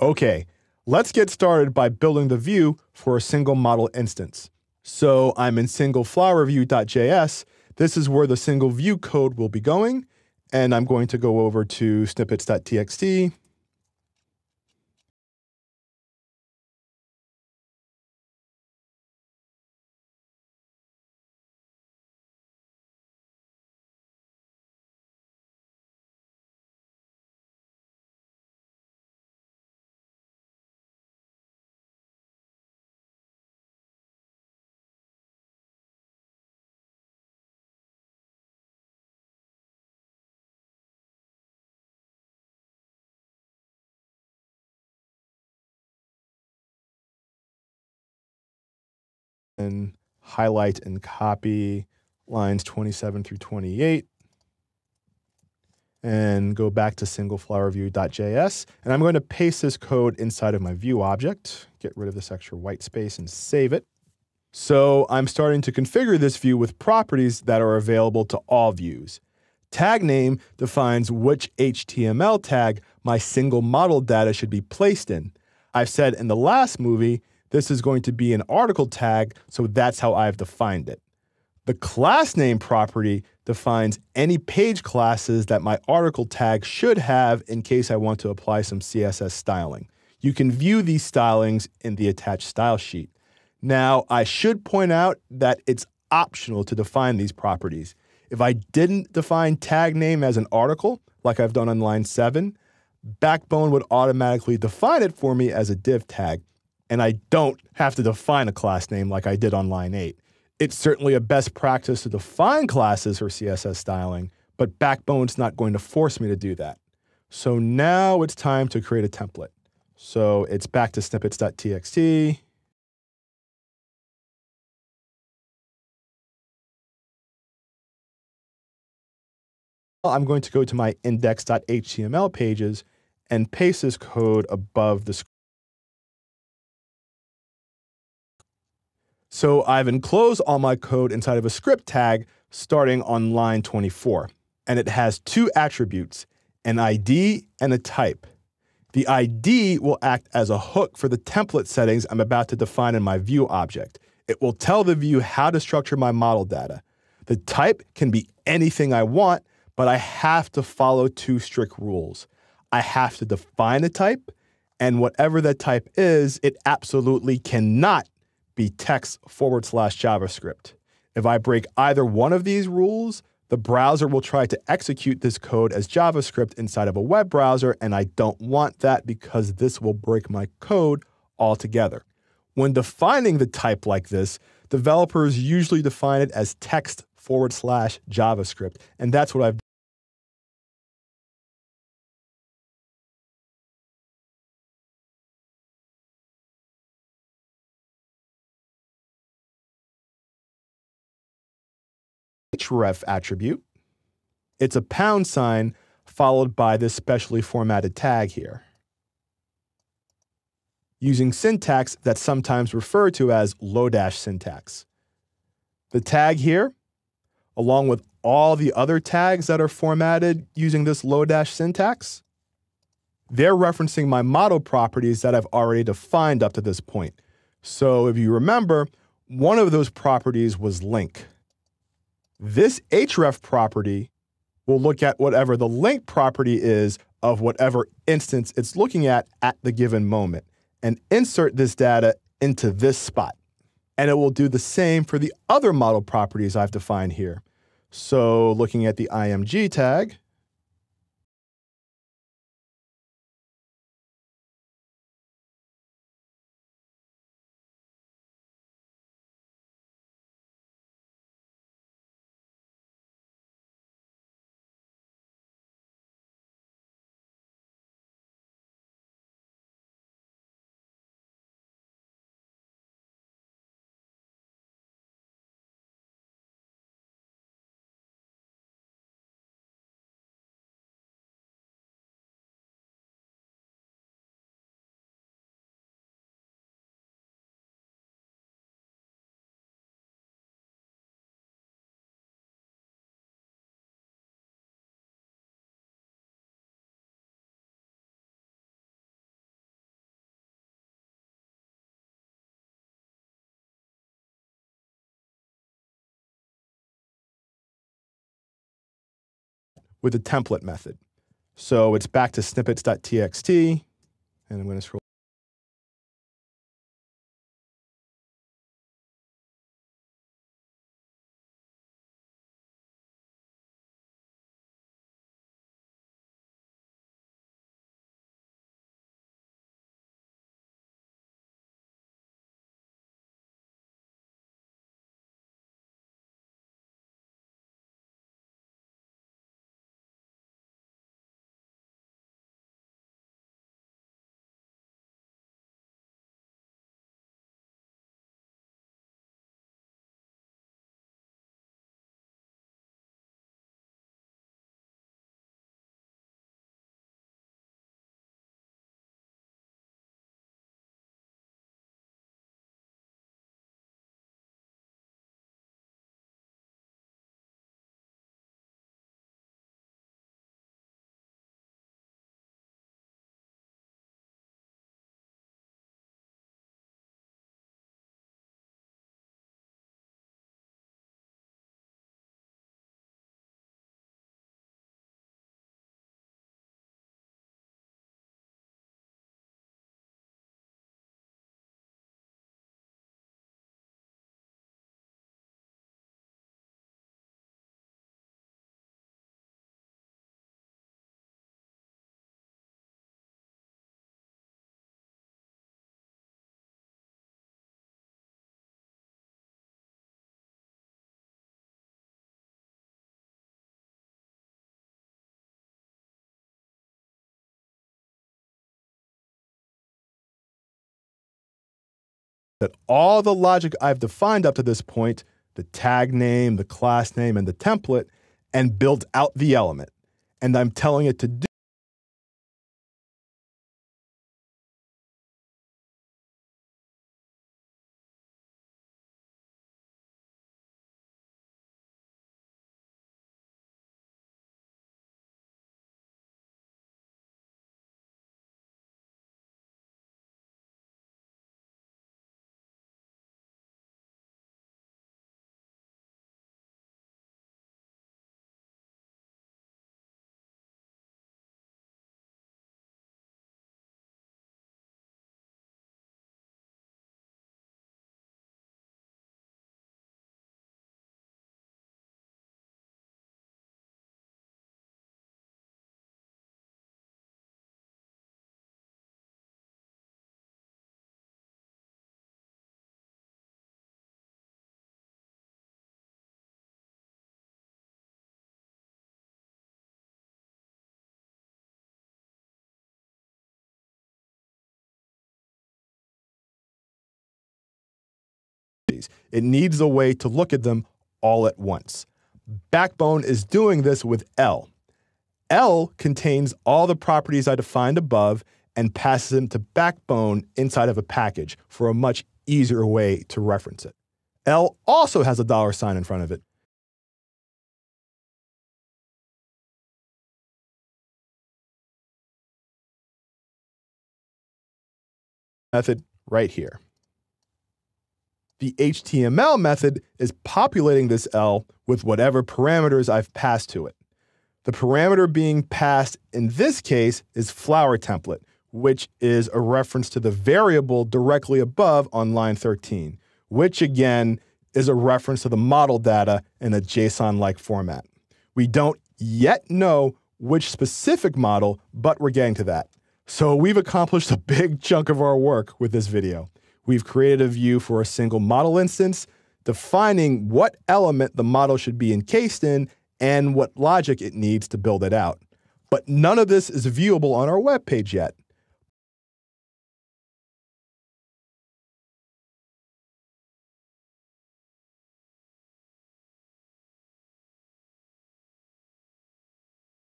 okay, let's get started by building the view for a single model instance. So I'm in singleflowerview.js. This is where the single view code will be going. And I'm going to go over to snippets.txt and highlight and copy lines 27 through 28 and go back to singleflowerview.js. And I'm going to paste this code inside of my view object, get rid of this extra white space and save it. So I'm starting to configure this view with properties that are available to all views. Tag name defines which HTML tag my single model data should be placed in. I've said in the last movie this is going to be an article tag, so that's how I've defined it. The class name property defines any page classes that my article tag should have in case I want to apply some CSS styling. You can view these stylings in the attached style sheet. Now, I should point out that it's optional to define these properties. If I didn't define tag name as an article, like I've done on line 7, Backbone would automatically define it for me as a div tag and I don't have to define a class name like I did on line 8. It's certainly a best practice to define classes for CSS styling, but Backbone's not going to force me to do that. So now it's time to create a template. So it's back to snippets.txt. I'm going to go to my index.html pages and paste this code above the So I've enclosed all my code inside of a script tag starting on line 24. And it has two attributes, an ID and a type. The ID will act as a hook for the template settings I'm about to define in my view object. It will tell the view how to structure my model data. The type can be anything I want, but I have to follow two strict rules. I have to define a type, and whatever that type is, it absolutely cannot be text forward slash JavaScript. If I break either one of these rules, the browser will try to execute this code as JavaScript inside of a web browser, and I don't want that because this will break my code altogether. When defining the type like this, developers usually define it as text forward slash JavaScript, and that's what I've href attribute. It's a pound sign followed by this specially formatted tag here. Using syntax that's sometimes referred to as Lodash syntax. The tag here, along with all the other tags that are formatted using this Lodash syntax, they're referencing my model properties that I've already defined up to this point. So if you remember, one of those properties was link. This href property will look at whatever the link property is of whatever instance it's looking at at the given moment and insert this data into this spot. And it will do the same for the other model properties I've defined here. So looking at the IMG tag, with the template method. So it's back to snippets.txt, and I'm going to scroll that all the logic I've defined up to this point, the tag name, the class name, and the template, and built out the element. And I'm telling it to do companies. It needs a way to look at them all at once. Backbone is doing this with L. L contains all the properties I defined above and passes them to Backbone inside of a package for a much easier way to reference it. L also has a dollar sign in front of it. Method right here the HTML method is populating this L with whatever parameters I've passed to it. The parameter being passed in this case is flower template, which is a reference to the variable directly above on line 13, which again is a reference to the model data in a JSON like format. We don't yet know which specific model, but we're getting to that. So we've accomplished a big chunk of our work with this video. We've created a view for a single model instance, defining what element the model should be encased in and what logic it needs to build it out. But none of this is viewable on our web page yet.